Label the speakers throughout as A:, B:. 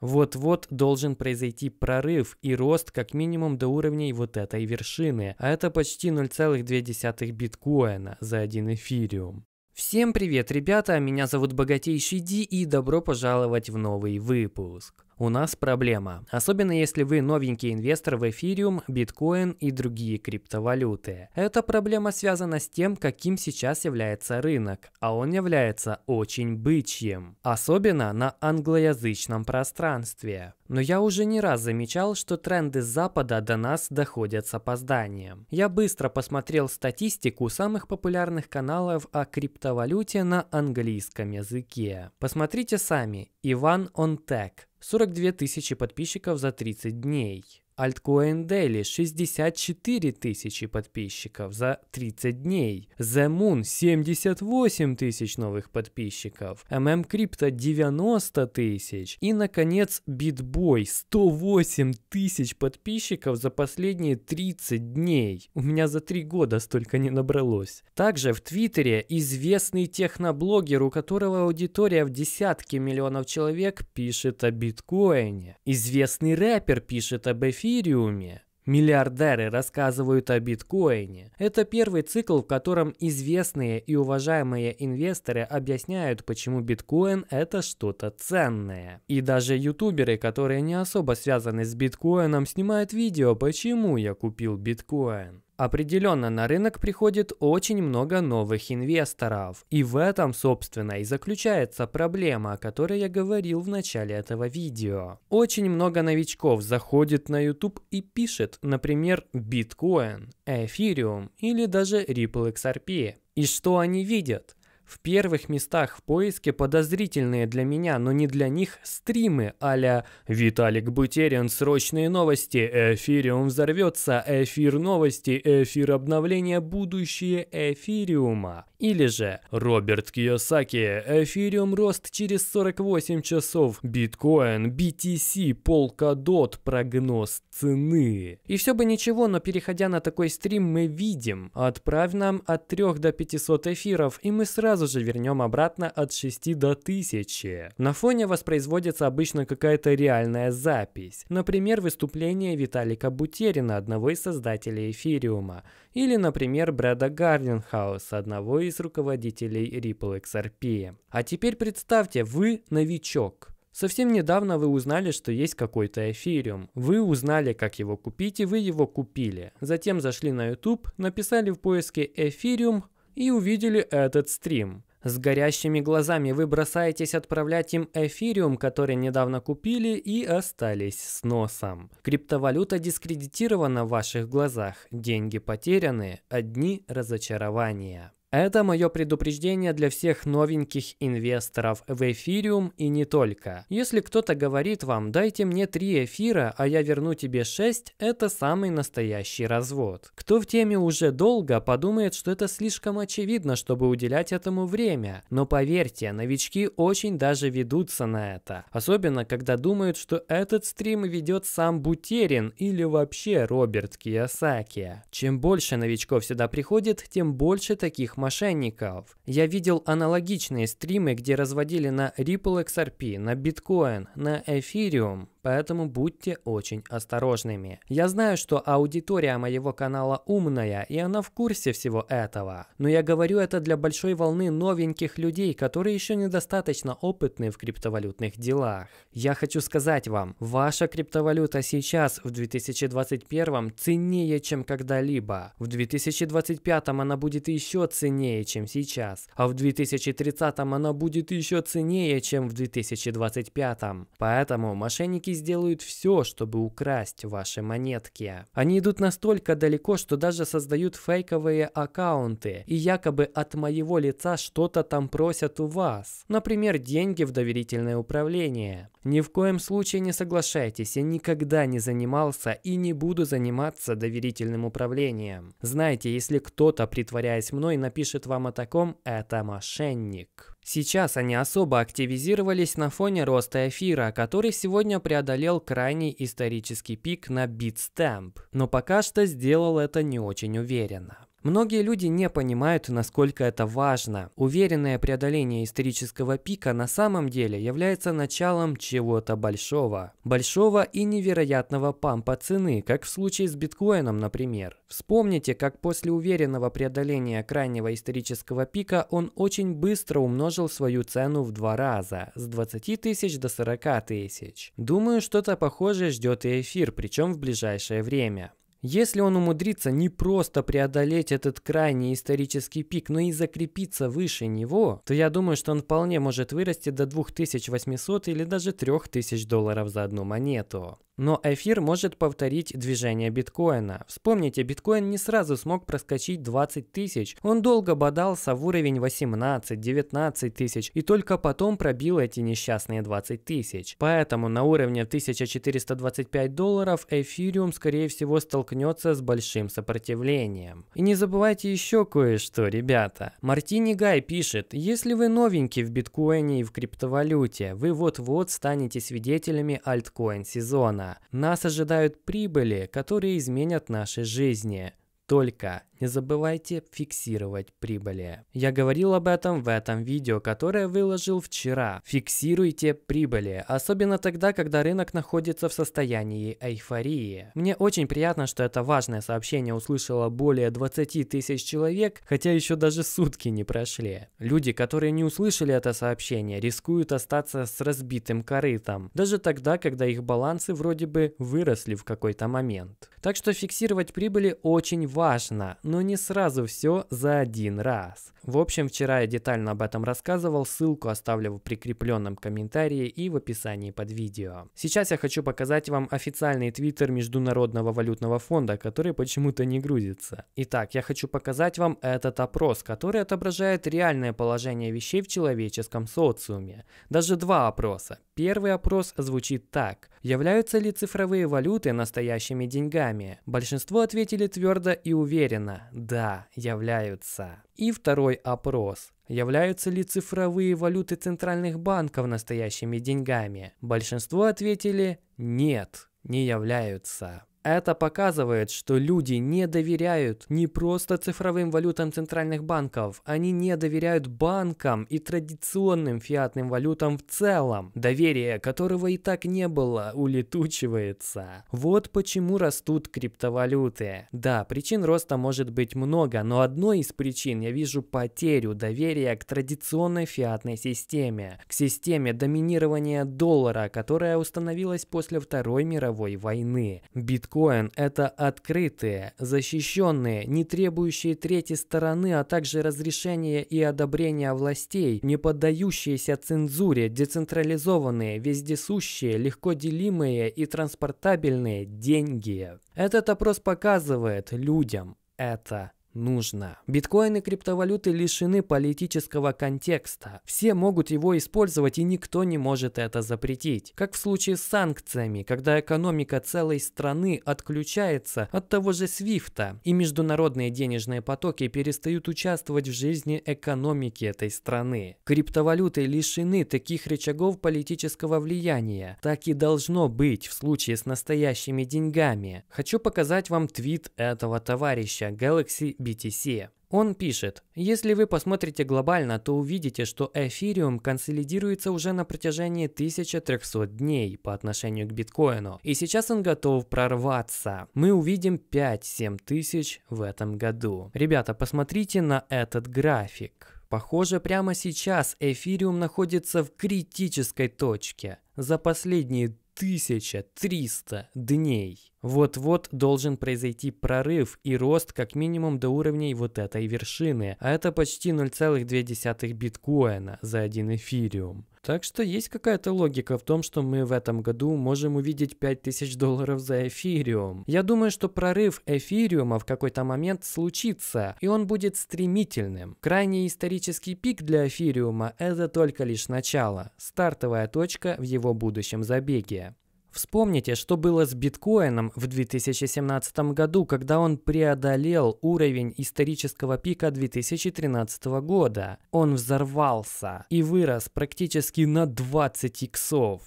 A: Вот-вот должен произойти прорыв и рост как минимум до уровней вот этой вершины, а это почти 0,2 биткоина за один эфириум. Всем привет, ребята, меня зовут Богатейший Ди и добро пожаловать в новый выпуск у нас проблема. Особенно если вы новенький инвестор в эфириум, биткоин и другие криптовалюты. Эта проблема связана с тем, каким сейчас является рынок, а он является очень бычьим. Особенно на англоязычном пространстве. Но я уже не раз замечал, что тренды с запада до нас доходят с опозданием. Я быстро посмотрел статистику самых популярных каналов о криптовалюте на английском языке. Посмотрите сами. Иван Онтек, 42 тысячи подписчиков за 30 дней. Altcoin Daily 64 тысячи подписчиков за 30 дней. The Moon 78 тысяч новых подписчиков. MM Crypto 90 тысяч. И, наконец, BitBoy 108 тысяч подписчиков за последние 30 дней. У меня за 3 года столько не набралось. Также в Твиттере известный техноблогер, у которого аудитория в десятки миллионов человек, пишет о биткоине. Известный рэпер пишет об эфире эфириуме Миллиардеры рассказывают о биткоине. Это первый цикл, в котором известные и уважаемые инвесторы объясняют, почему биткоин – это что-то ценное. И даже ютуберы, которые не особо связаны с биткоином, снимают видео «Почему я купил биткоин?». Определенно на рынок приходит очень много новых инвесторов, и в этом, собственно, и заключается проблема, о которой я говорил в начале этого видео. Очень много новичков заходит на YouTube и пишет, например, биткоин, эфириум или даже Ripple XRP. И что они видят? в первых местах в поиске подозрительные для меня, но не для них, стримы а «Виталик Бутерин, срочные новости», «Эфириум взорвется», «Эфир новости», «Эфир обновления, будущее эфириума». Или же «Роберт Киосаки, эфириум рост через 48 часов», «Биткоин», «BTC», Полкадот «Прогноз цены». И все бы ничего, но переходя на такой стрим, мы видим. Отправь нам от 3 до 500 эфиров, и мы сразу сразу же вернем обратно от 6 до 1000. На фоне воспроизводится обычно какая-то реальная запись, например, выступление Виталика Бутерина, одного из создателей эфириума, или, например, Брэда Гарденхауса, одного из руководителей Ripple XRP. А теперь представьте, вы новичок. Совсем недавно вы узнали, что есть какой-то эфириум. Вы узнали, как его купить, и вы его купили. Затем зашли на YouTube, написали в поиске эфириум, и увидели этот стрим. С горящими глазами вы бросаетесь отправлять им эфириум, который недавно купили и остались с носом. Криптовалюта дискредитирована в ваших глазах, деньги потеряны, одни разочарования. Это мое предупреждение для всех новеньких инвесторов в эфириум и не только. Если кто-то говорит вам, дайте мне 3 эфира, а я верну тебе 6, это самый настоящий развод. Кто в теме уже долго, подумает, что это слишком очевидно, чтобы уделять этому время. Но поверьте, новички очень даже ведутся на это. Особенно, когда думают, что этот стрим ведет сам Бутерин или вообще Роберт Киосаки. Чем больше новичков сюда приходит, тем больше таких моментов мошенников. Я видел аналогичные стримы, где разводили на Ripple XRP, на Bitcoin, на Ethereum поэтому будьте очень осторожными. Я знаю, что аудитория моего канала умная, и она в курсе всего этого. Но я говорю это для большой волны новеньких людей, которые еще недостаточно опытны в криптовалютных делах. Я хочу сказать вам, ваша криптовалюта сейчас в 2021 м ценнее, чем когда-либо. В 2025 м она будет еще ценнее, чем сейчас. А в 2030 м она будет еще ценнее, чем в 2025. м Поэтому мошенники сделают все, чтобы украсть ваши монетки. Они идут настолько далеко, что даже создают фейковые аккаунты и якобы от моего лица что-то там просят у вас. Например, деньги в доверительное управление. Ни в коем случае не соглашайтесь, я никогда не занимался и не буду заниматься доверительным управлением. Знаете, если кто-то, притворяясь мной, напишет вам о таком, это мошенник. Сейчас они особо активизировались на фоне роста эфира, который сегодня преодолел крайний исторический пик на битстемп, но пока что сделал это не очень уверенно. Многие люди не понимают, насколько это важно. Уверенное преодоление исторического пика на самом деле является началом чего-то большого. Большого и невероятного пампа цены, как в случае с биткоином, например. Вспомните, как после уверенного преодоления крайнего исторического пика он очень быстро умножил свою цену в два раза, с 20 тысяч до 40 тысяч. Думаю, что-то похожее ждет и эфир, причем в ближайшее время. Если он умудрится не просто преодолеть этот крайний исторический пик, но и закрепиться выше него, то я думаю, что он вполне может вырасти до 2800 или даже 3000 долларов за одну монету. Но эфир может повторить движение биткоина. Вспомните, биткоин не сразу смог проскочить 20 тысяч. Он долго бодался в уровень 18-19 тысяч и только потом пробил эти несчастные 20 тысяч. Поэтому на уровне 1425 долларов эфириум скорее всего столкнется с большим сопротивлением. И не забывайте еще кое-что, ребята. Мартини Гай пишет, если вы новенький в биткоине и в криптовалюте, вы вот-вот станете свидетелями альткоин сезона. Нас ожидают прибыли, которые изменят наши жизни. Только не забывайте фиксировать прибыли. Я говорил об этом в этом видео, которое выложил вчера. Фиксируйте прибыли, особенно тогда, когда рынок находится в состоянии эйфории. Мне очень приятно, что это важное сообщение услышало более 20 тысяч человек, хотя еще даже сутки не прошли. Люди, которые не услышали это сообщение, рискуют остаться с разбитым корытом, даже тогда, когда их балансы вроде бы выросли в какой-то момент. Так что фиксировать прибыли очень важно, но не сразу все за один раз. В общем, вчера я детально об этом рассказывал, ссылку оставлю в прикрепленном комментарии и в описании под видео. Сейчас я хочу показать вам официальный твиттер Международного валютного фонда, который почему-то не грузится. Итак, я хочу показать вам этот опрос, который отображает реальное положение вещей в человеческом социуме. Даже два опроса. Первый опрос звучит так. Являются ли цифровые валюты настоящими деньгами? Большинство ответили твердо и уверенно да, являются. И второй опрос. Являются ли цифровые валюты центральных банков настоящими деньгами? Большинство ответили «нет» не являются. Это показывает, что люди не доверяют не просто цифровым валютам центральных банков, они не доверяют банкам и традиционным фиатным валютам в целом. Доверие, которого и так не было, улетучивается. Вот почему растут криптовалюты. Да, причин роста может быть много, но одной из причин я вижу потерю доверия к традиционной фиатной системе, к системе доминирования доллара, которая установилась после Второй мировой войны. Биткоин биткоин – это открытые, защищенные, не требующие третьей стороны, а также разрешения и одобрения властей, не поддающиеся цензуре, децентрализованные, вездесущие, легко делимые и транспортабельные деньги. Этот опрос показывает людям – это нужно. Биткоины, криптовалюты лишены политического контекста. Все могут его использовать и никто не может это запретить. Как в случае с санкциями, когда экономика целой страны отключается от того же свифта, и международные денежные потоки перестают участвовать в жизни экономики этой страны. Криптовалюты лишены таких рычагов политического влияния. Так и должно быть в случае с настоящими деньгами. Хочу показать вам твит этого товарища Galaxy BTC. Он пишет, если вы посмотрите глобально, то увидите, что эфириум консолидируется уже на протяжении 1300 дней по отношению к биткоину, и сейчас он готов прорваться. Мы увидим 5-7 тысяч в этом году. Ребята, посмотрите на этот график. Похоже, прямо сейчас эфириум находится в критической точке. За последние 1300 дней. Вот-вот должен произойти прорыв и рост как минимум до уровней вот этой вершины, а это почти 0,2 биткоина за один эфириум. Так что есть какая-то логика в том, что мы в этом году можем увидеть 5000 долларов за эфириум. Я думаю, что прорыв эфириума в какой-то момент случится, и он будет стремительным. Крайний исторический пик для эфириума – это только лишь начало, стартовая точка в его будущем забеге. Вспомните, что было с биткоином в 2017 году, когда он преодолел уровень исторического пика 2013 года. Он взорвался и вырос практически на 20 иксов.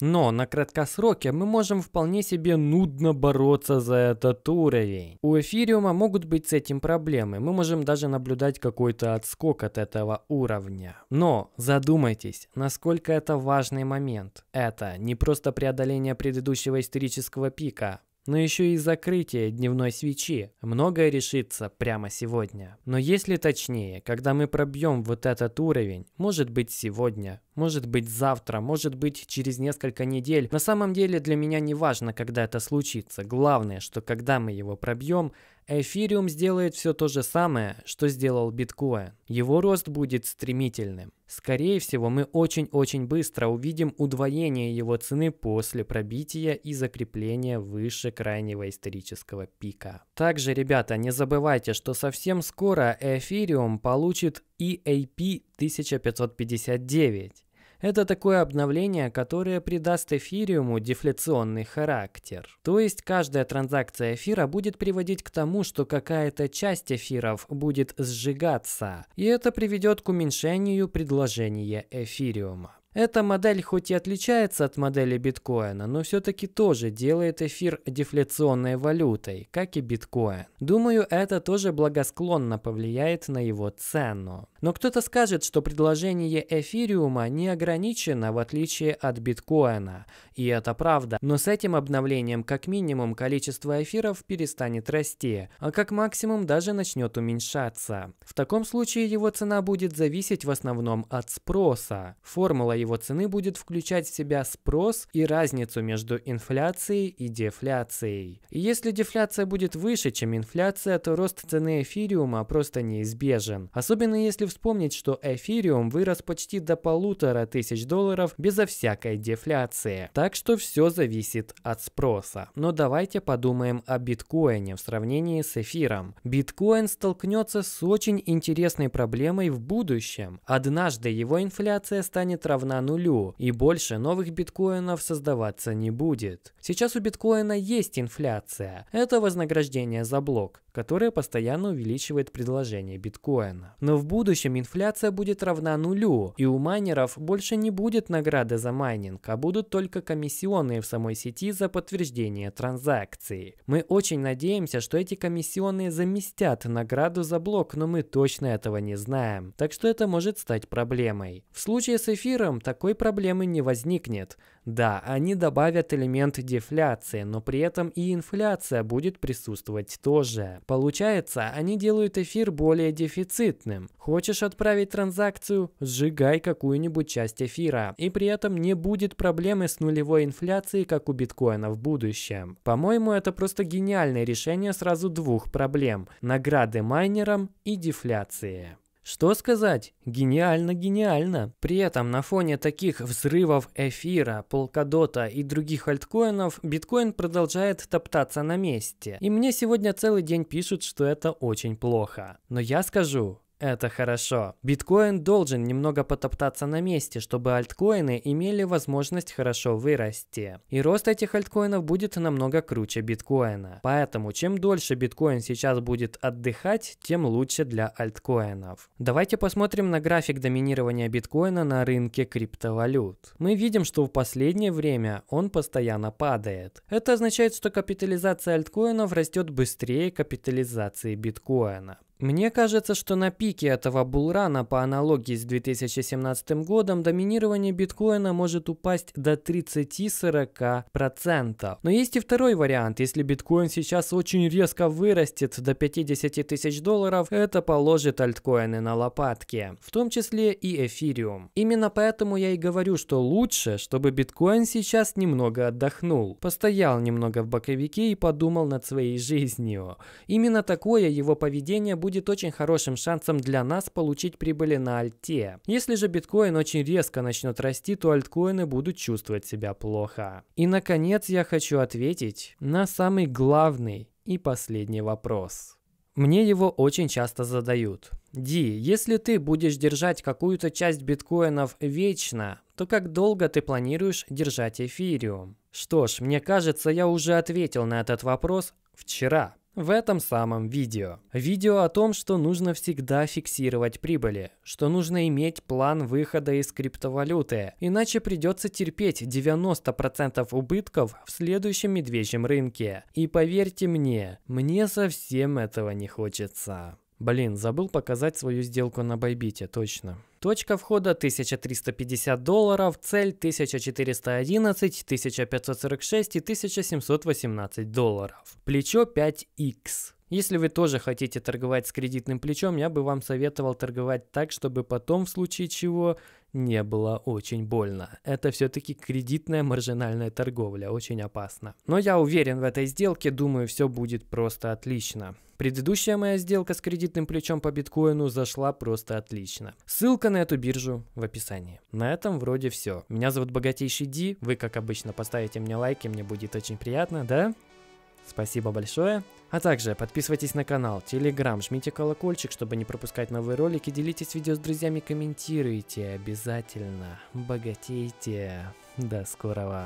A: Но на краткосроке мы можем вполне себе нудно бороться за этот уровень. У эфириума могут быть с этим проблемы, мы можем даже наблюдать какой-то отскок от этого уровня. Но задумайтесь, насколько это важный момент. Это не просто преодоление предыдущего исторического пика, но еще и закрытие дневной свечи. Многое решится прямо сегодня. Но если точнее, когда мы пробьем вот этот уровень, может быть сегодня, может быть завтра, может быть через несколько недель. На самом деле для меня не важно, когда это случится. Главное, что когда мы его пробьем, эфириум сделает все то же самое, что сделал биткоин. Его рост будет стремительным. Скорее всего, мы очень-очень быстро увидим удвоение его цены после пробития и закрепления выше крайнего исторического пика. Также, ребята, не забывайте, что совсем скоро эфириум получит EAP-1559. Это такое обновление, которое придаст эфириуму дефляционный характер. То есть каждая транзакция эфира будет приводить к тому, что какая-то часть эфиров будет сжигаться, и это приведет к уменьшению предложения эфириума. Эта модель хоть и отличается от модели биткоина, но все-таки тоже делает эфир дефляционной валютой, как и биткоин. Думаю, это тоже благосклонно повлияет на его цену. Но кто-то скажет, что предложение эфириума не ограничено в отличие от биткоина. И это правда. Но с этим обновлением как минимум количество эфиров перестанет расти, а как максимум даже начнет уменьшаться. В таком случае его цена будет зависеть в основном от спроса. Формула его цены будет включать в себя спрос и разницу между инфляцией и дефляцией. И если дефляция будет выше, чем инфляция, то рост цены эфириума просто неизбежен. Особенно если вспомнить, что эфириум вырос почти до полутора тысяч долларов безо всякой дефляции. Так что все зависит от спроса. Но давайте подумаем о биткоине в сравнении с эфиром. Биткоин столкнется с очень интересной проблемой в будущем. Однажды его инфляция станет равна равна нулю, и больше новых биткоинов создаваться не будет. Сейчас у биткоина есть инфляция. Это вознаграждение за блок, которое постоянно увеличивает предложение биткоина. Но в будущем инфляция будет равна нулю, и у майнеров больше не будет награды за майнинг, а будут только комиссионные в самой сети за подтверждение транзакции. Мы очень надеемся, что эти комиссионные заместят награду за блок, но мы точно этого не знаем. Так что это может стать проблемой. В случае с эфиром такой проблемы не возникнет. Да, они добавят элемент дефляции, но при этом и инфляция будет присутствовать тоже. Получается, они делают эфир более дефицитным. Хочешь отправить транзакцию – сжигай какую-нибудь часть эфира. И при этом не будет проблемы с нулевой инфляцией, как у биткоина в будущем. По-моему, это просто гениальное решение сразу двух проблем – награды майнерам и дефляции. Что сказать? Гениально, гениально. При этом на фоне таких взрывов эфира, полкадота и других альткоинов биткоин продолжает топтаться на месте. И мне сегодня целый день пишут, что это очень плохо. Но я скажу, это хорошо. Биткоин должен немного потоптаться на месте, чтобы альткоины имели возможность хорошо вырасти. И рост этих альткоинов будет намного круче биткоина. Поэтому чем дольше биткоин сейчас будет отдыхать, тем лучше для альткоинов. Давайте посмотрим на график доминирования биткоина на рынке криптовалют. Мы видим, что в последнее время он постоянно падает. Это означает, что капитализация альткоинов растет быстрее капитализации биткоина. Мне кажется, что на пике этого булрана по аналогии с 2017 годом доминирование биткоина может упасть до 30-40%. Но есть и второй вариант. Если биткоин сейчас очень резко вырастет до 50 тысяч долларов, это положит альткоины на лопатки, в том числе и эфириум. Именно поэтому я и говорю, что лучше, чтобы биткоин сейчас немного отдохнул, постоял немного в боковике и подумал над своей жизнью. Именно такое его поведение будет будет очень хорошим шансом для нас получить прибыли на альте. Если же биткоин очень резко начнет расти, то альткоины будут чувствовать себя плохо. И наконец я хочу ответить на самый главный и последний вопрос. Мне его очень часто задают. Ди, если ты будешь держать какую-то часть биткоинов вечно, то как долго ты планируешь держать эфириум? Что ж, мне кажется, я уже ответил на этот вопрос вчера в этом самом видео. Видео о том, что нужно всегда фиксировать прибыли, что нужно иметь план выхода из криптовалюты, иначе придется терпеть 90% убытков в следующем медвежьем рынке. И поверьте мне, мне совсем этого не хочется. Блин, забыл показать свою сделку на Байбите, точно. Точка входа 1350 долларов, цель 1411, 1546 и 1718 долларов. Плечо 5 x Если вы тоже хотите торговать с кредитным плечом, я бы вам советовал торговать так, чтобы потом в случае чего не было очень больно. Это все-таки кредитная маржинальная торговля, очень опасно. Но я уверен в этой сделке, думаю, все будет просто отлично. Предыдущая моя сделка с кредитным плечом по биткоину зашла просто отлично. Ссылка на эту биржу в описании. На этом вроде все. Меня зовут Богатейший Ди. Вы, как обычно, поставите мне лайки, мне будет очень приятно, да? Спасибо большое. А также подписывайтесь на канал, телеграм, жмите колокольчик, чтобы не пропускать новые ролики, делитесь видео с друзьями, комментируйте обязательно, богатейте. До скорого.